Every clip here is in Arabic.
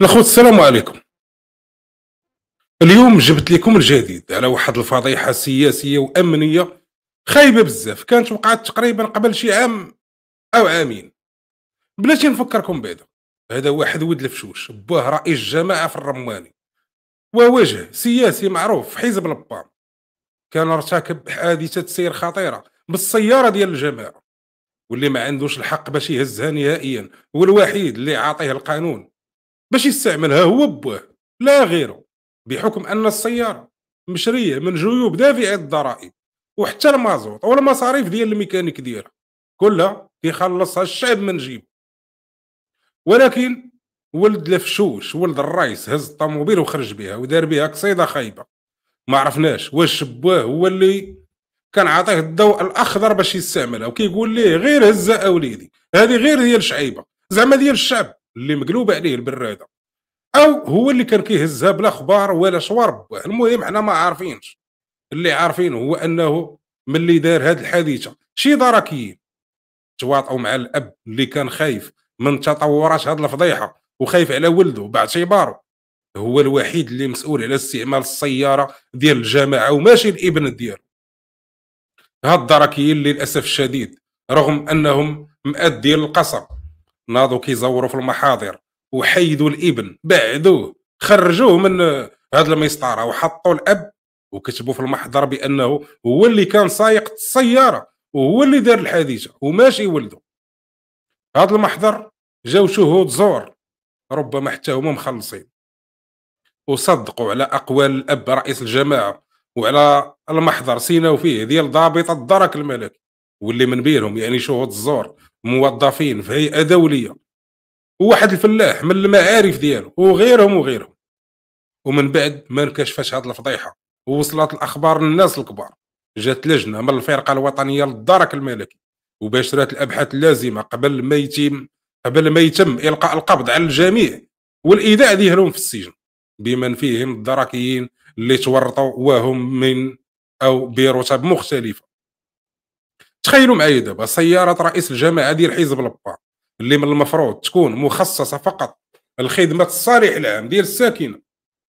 الأخوة السلام عليكم اليوم جبت لكم الجديد على واحد الفضيحة سياسية وأمنية خايبة بزاف كانت وقعت تقريبا قبل شي عام أو عامين بلاتي نفكركم بعدا هذا واحد ولد الفشوش باه رئيس جماعة في الرماني ووجه سياسي معروف في حزب البام كان ارتكب حادثة سير خطيرة بالسيارة ديال الجماعة واللي ما عندوش الحق باش يهزها نهائيا هو الوحيد اللي عاطيه القانون باش يستعملها هو بواه لا غيره بحكم أن السيارة مشرية من جيوب دافعة الضرائب وحتى المازوت والمصاريف ديال الميكانيك ديالها كلها كيخلصها الشعب من جيب ولكن ولد الفشوش ولد الرايس هز الطوموبيل وخرج بها ودار بها قصيده خايبه ما عرفناش واش بوه هو اللي كان عاطيه الضوء الاخضر باش يستعملها وكيقول ليه غير هزه اوليدي هذه غير ديال شعيبه زعما ديال الشعب اللي مقلوب عليه البراده او هو اللي كان كيهزها بلا اخبار ولا شوارب المهم حنا ما عارفينش اللي عارفين هو انه ملي دار هذه الحادثه شي دراكيين تواطؤوا مع الاب اللي كان خايف من تطورات هذه الفضيحه وخايف على ولده بعد هو الوحيد اللي مسؤول على استعمال السياره ديال الجماعه وماشي الابن ديالو هاد الدركيين للاسف الشديد رغم انهم مأدين القصر ناضوا كيزوروا في المحاضر وحيدوا الابن بعدوه خرجوه من هذا المسطره وحطوا الاب وكتبوا في المحضر بانه هو اللي كان سايق السياره وهو اللي دار الحادثه وماشي ولده هذا المحضر جاو شهود زور ربما حتى هما مخلصين وصدقوا على اقوال الاب رئيس الجماعه وعلى المحضر سيناو فيه ديال ضابط الدرك الملكي واللي من بينهم يعني شهود الزور موظفين في هيئه دوليه وواحد الفلاح من المعارف ديالو وغيرهم وغيرهم ومن بعد ما انكشفش هذه الفضيحه ووصلت الاخبار للناس الكبار جات لجنه من الفرقه الوطنيه للدرك الملكي وباشرت الابحاث اللازمه قبل ما يتم قبل ما يتم القاء القبض على الجميع والايداع ديالهم في السجن بمن فيهم الدركيين اللي تورطوا وهم من او برتب مختلفه تخيلوا معايا دابا سياره رئيس الجماعه ديال حزب البا اللي من المفروض تكون مخصصه فقط لخدمه الصالح العام ديال الساكنه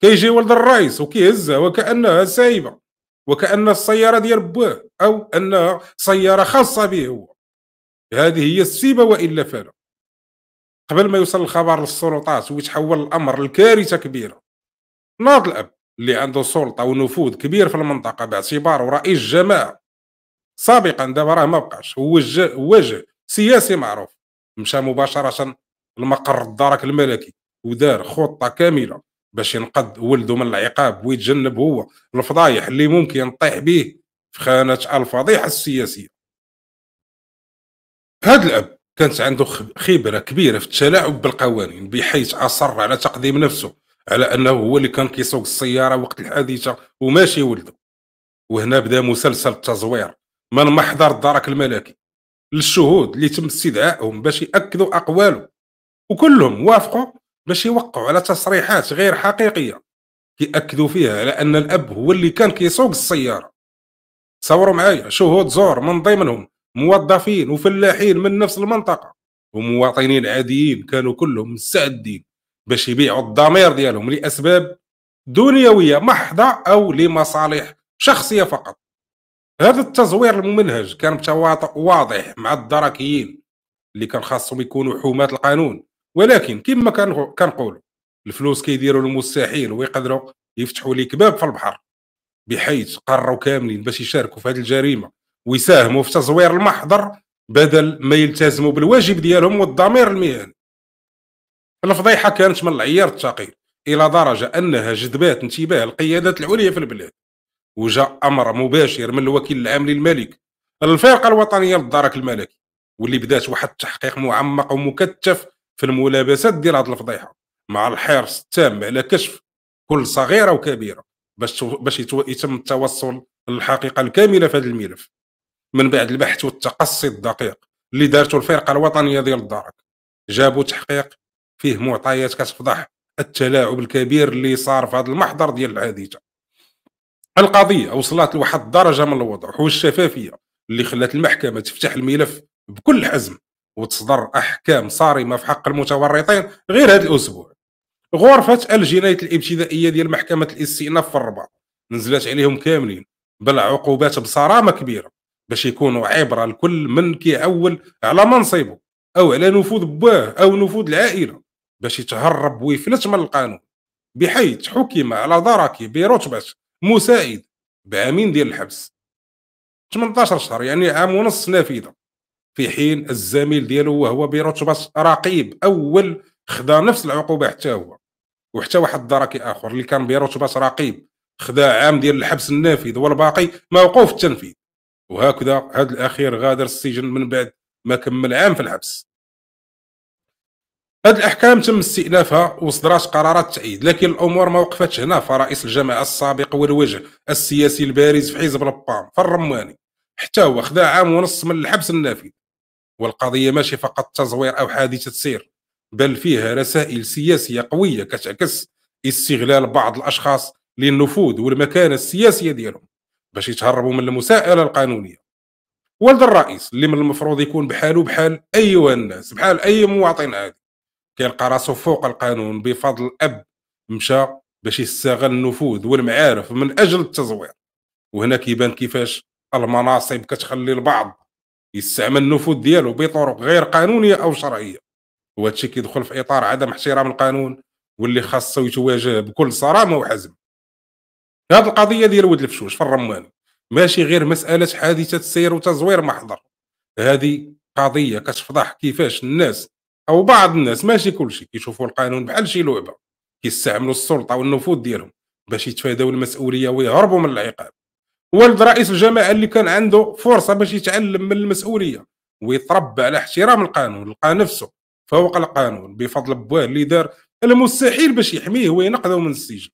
كيجي ولد الرئيس وكيهزها وكانها سايبه وكان السياره ديال بوه او انها سياره خاصه به هو هذه هي السيبه والا فلا قبل ما يوصل الخبر للسلطات ويتحول الامر لكارثه كبيره ناض الاب اللي عنده سلطه ونفوذ كبير في المنطقه باعتباره رئيس جماعه سابقا دابا راه ما بقاش هو وجه سياسي معروف مشى مباشره لمقر الدرك الملكي ودار خطه كامله باش ينقذ ولده من العقاب ويتجنب هو الفضايح اللي ممكن يطيح به في خانه الفضيحه السياسيه هذا الاب كانت عنده خبره كبيره في التلاعب بالقوانين بحيث اصر على تقديم نفسه على انه هو اللي كان كيسوق السياره وقت الحادثه وماشي ولده وهنا بدا مسلسل التزوير من محضر الدرك الملكي للشهود اللي تم استدعائهم باش ياكدوا اقواله وكلهم وافقوا باش يوقعوا على تصريحات غير حقيقيه كيأكدوا فيها على ان الاب هو اللي كان كيسوق السياره تصوروا معايا شهود زور من ضمنهم موظفين وفلاحين من نفس المنطقه ومواطنين عاديين كانوا كلهم مستعدين باش يبيعوا الضمير ديالهم لاسباب دنيويه محضه او لمصالح شخصيه فقط هذا التزوير الممنهج كان بتواطئ واضح مع الدراكيين اللي كان خاصهم يكونوا حماة القانون ولكن كما كنقول الفلوس كيديروا المستحيل ويقدروا يفتحوا لك باب في البحر بحيث قرروا كاملين باش يشاركوا في هذه الجريمه ويساهموا في تزوير المحضر بدل ما يلتزموا بالواجب ديالهم والضمير المهني الفضيحه كانت من العيار الثقيل الى درجه انها جذبات انتباه القيادات العليا في البلاد وجاء امر مباشر من الوكيل العام للملك الفرقه الوطنيه للدرك الملكي واللي بدات واحد التحقيق معمق ومكثف في الملابسات ديال هذه الفضيحه مع الحرص التام على كشف كل صغيره وكبيره باش باش يتم التوصل للحقيقه الكامله في هذا الملف من بعد البحث والتقصي الدقيق اللي دارته الفرقه الوطنيه ديال الدرك جابوا تحقيق فيه معطيات كتفضح التلاعب الكبير اللي صار في هذا المحضر ديال الحادثه القضيه وصلت لواحد الدرجه من الوضوح والشفافيه اللي خلات المحكمه تفتح الملف بكل حزم وتصدر احكام صارمه في حق المتورطين غير هذا الاسبوع غرفه الجنايه الابتدائيه ديال محكمه الاستئناف في الرباط نزلت عليهم كاملين بل عقوبات بصرامه كبيره باش يكونوا عبره لكل من كيعول على منصبه او على نفوذ باه او نفوذ العائله باش يتهرب ويفلت من القانون بحيث حكم على دركه برتبه مساعد بعامين ديال الحبس 18 شهر يعني عام ونص نافذه في حين الزميل ديالو وهو بيروتش رقيب اول خدا نفس العقوبه حتى هو وحتى واحد الدركي اخر اللي كان باس رقيب خدا عام ديال الحبس النافذ والباقي موقوف التنفيذ وهكذا هذا الاخير غادر السجن من بعد ما كمل عام في الحبس هاد الاحكام تم استئنافها وصدرات قرارات تعيد لكن الامور ما وقفتش هنا فرئيس الجماعه السابق والوجه السياسي البارز في حزب لبام فالرماني حتى هو خدا عام ونص من الحبس النافذ والقضيه ماشي فقط تزوير او حادثه سير بل فيها رسائل سياسيه قويه كتعكس استغلال بعض الاشخاص للنفوذ والمكانه السياسيه ديالهم باش يتهربوا من المساءله القانونيه ولد الرئيس اللي من المفروض يكون بحاله بحال ايها الناس بحال اي مواطن عادي كيلقى راسو فوق القانون بفضل اب مشى باش يستغل النفوذ والمعارف من اجل التزوير وهنا كيبان كيفاش المناصب كتخلي البعض يستعمل النفوذ ديالو بطرق غير قانونيه او شرعيه وهذا الشيء كيدخل في اطار عدم احترام القانون واللي خاصو يتواجه بكل صرامه وحزم هذه القضيه ديال ولد الفشوش في الرمان ماشي غير مساله حادثه سير وتزوير محضر هذه قضيه كتفضح كيفاش الناس او بعض الناس ماشي كلشي كيشوفوا القانون بحال شي لعبه كيستعملوا السلطه والنفوذ ديالهم باش يتفاداو المسؤوليه ويهربوا من العقاب ولد رئيس الجماعه اللي كان عنده فرصه باش يتعلم من المسؤوليه ويتربى على احترام القانون لقى نفسه فوق القانون بفضل بواه اللي دار المستحيل باش يحميه وينقذه من السجن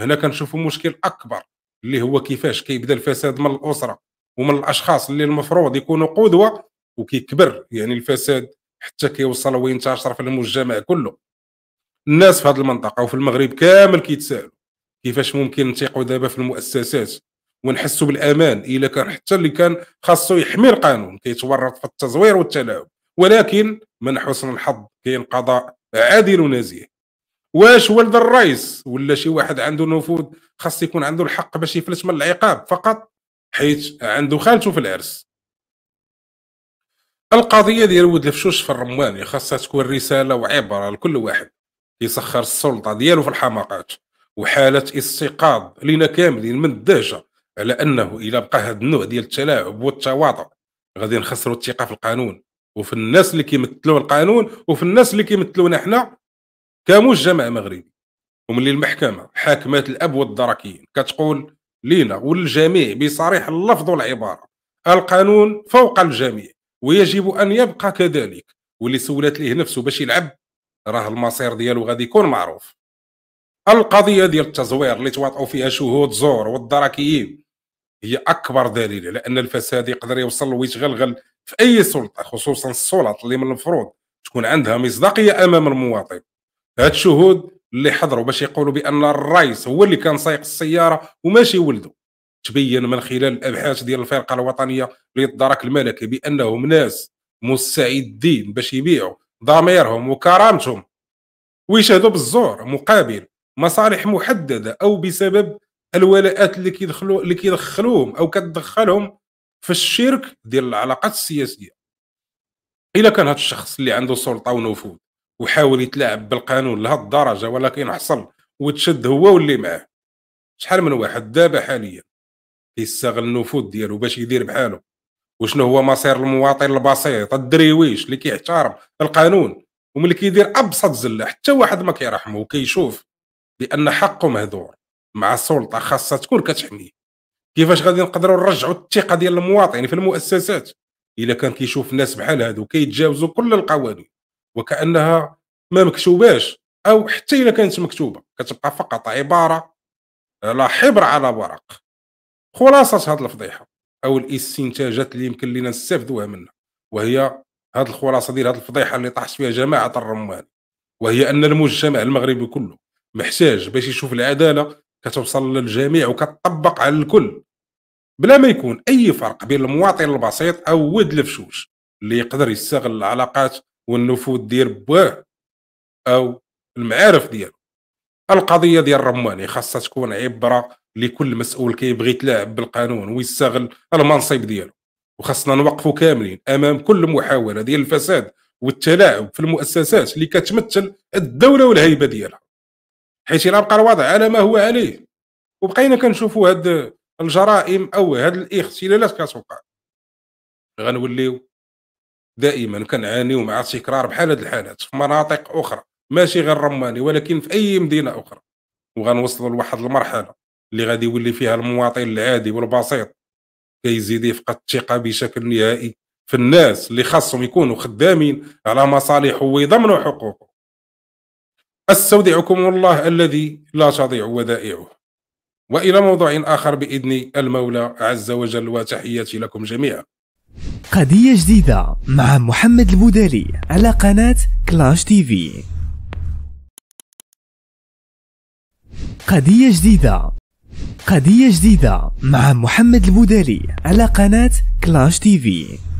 هنا كنشوفوا مشكل اكبر اللي هو كيفاش كيبدا الفساد من الاسره ومن الاشخاص اللي المفروض يكونوا قدوه وكيكبر يعني الفساد حتى كيوصل وينتشر في المجتمع كله الناس في هذه المنطقه وفي المغرب كامل كيتسائلوا كيفاش ممكن نثيقوا دابا في المؤسسات ونحسوا بالامان الا كان حتى اللي كان خاصو يحمي القانون كيتورط في التزوير والتلاعب ولكن من حسن الحظ كاين قضاء عادل ونزيه واش ولد الرئيس ولا شي واحد عنده نفوذ خاص يكون عنده الحق باش يفلت من العقاب فقط حيت عنده خالته في العرس القضيه ديال ود الفشوش في الرمواني خاصها تكون رساله وعبره لكل واحد يسخر السلطه ديالو في الحماقات وحاله استيقاظ لينا كاملين من الدهشه على انه الى بقى هذا النوع ديال التلاعب والتواضع غادي نخسروا الثقه في القانون وفي الناس اللي كيمثلوا القانون وفي الناس اللي كيمثلونا حنا كمجتمع مغربي وملي المحكمه حاكمات الاب والدركيين كتقول لينا وللجميع بصريح اللفظ والعباره القانون فوق الجميع ويجب ان يبقى كذلك واللي سولت ليه نفسه باش يلعب راه المصير ديالو غادي يكون معروف القضيه ديال التزوير اللي تواطؤوا فيها شهود زور والدراكيين هي اكبر دليل على ان الفساد يقدر يوصل ويتغلغل في اي سلطه خصوصا السلطه اللي من المفروض تكون عندها مصداقيه امام المواطن هاد الشهود اللي حضروا باش يقولوا بان الرئيس هو اللي كان سايق السياره وماشي ولده تبين من خلال الابحاث ديال الفرقه الوطنيه للدرك الملكي بانهم ناس مستعدين باش يبيعوا ضميرهم وكرامتهم ويشهدوا بالزور مقابل مصالح محدده او بسبب الولاءات اللي كيدخلوا اللي كيدخلوهم او كتدخلهم في الشرك ديال العلاقات السياسيه الا كان هذا الشخص اللي عنده سلطه ونفوذ وحاول يتلاعب بالقانون لهاد الدرجه ولكن حصل وتشد هو واللي معاه شحال من واحد دابا حاليا كيستغل النفوذ ديالو باش يدير بحالو وشنو هو مصير المواطن البسيط الدريويش اللي كيحترم القانون وملي كيدير ابسط زله حتى واحد ما كيرحمه وكيشوف بان حقه مهدور مع السلطه خاصه تكون كتحميه كيفاش غادي نقدروا نرجعوا الثقه ديال المواطن في المؤسسات الا كان كيشوف الناس بحال هادو كيتجاوزوا كل القوانين وكانها ما مكتوباش او حتى الا كانت مكتوبه كتبقى فقط عباره لا حبر على ورق خلاصه هذه الفضيحه او الاستنتاجات اللي يمكن لنا نستافدوها منها وهي هذه الخلاصه ديال هذه الفضيحه اللي طاحت فيها جماعه الرمال وهي ان المجتمع المغربي كله محتاج باش يشوف العداله كتوصل للجميع وكتطبق على الكل بلا ما يكون اي فرق بين المواطن البسيط او ود الفشوش اللي يقدر يستغل العلاقات والنفوذ ديال بواه او المعارف ديالو القضيه ديال الرماني خاصها تكون عبره اللي كل مسؤول كيبغي يتلاعب بالقانون ويستغل المنصب ديالو وخاصنا نوقفوا كاملين امام كل محاوله ديال الفساد والتلاعب في المؤسسات اللي كتمثل الدوله والهيبه ديالها حيت الى بقى الوضع على ما هو عليه وبقينا كنشوفوا هاد الجرائم او هاد الاختلالات كتوقع غنوليو دائما كنعانيو مع تكرار بحال هاد الحالات في مناطق اخرى ماشي غير رماني ولكن في اي مدينه اخرى وغنوصلوا لواحد المرحله اللي غادي يولي فيها المواطن العادي والبسيط كيزيد يفقد الثقه بشكل نهائي في الناس اللي خاصهم يكونوا خدامين على مصالحه ويضمنوا حقوقه استودعكم الله الذي لا تضيع ودائعه والى موضوع اخر باذن المولى عز وجل وتحياتي لكم جميعا قضيه جديده مع محمد البودالي على قناه كلاش تي في قضيه جديده قضية جديدة مع محمد البودالي على قناة كلاش تيفي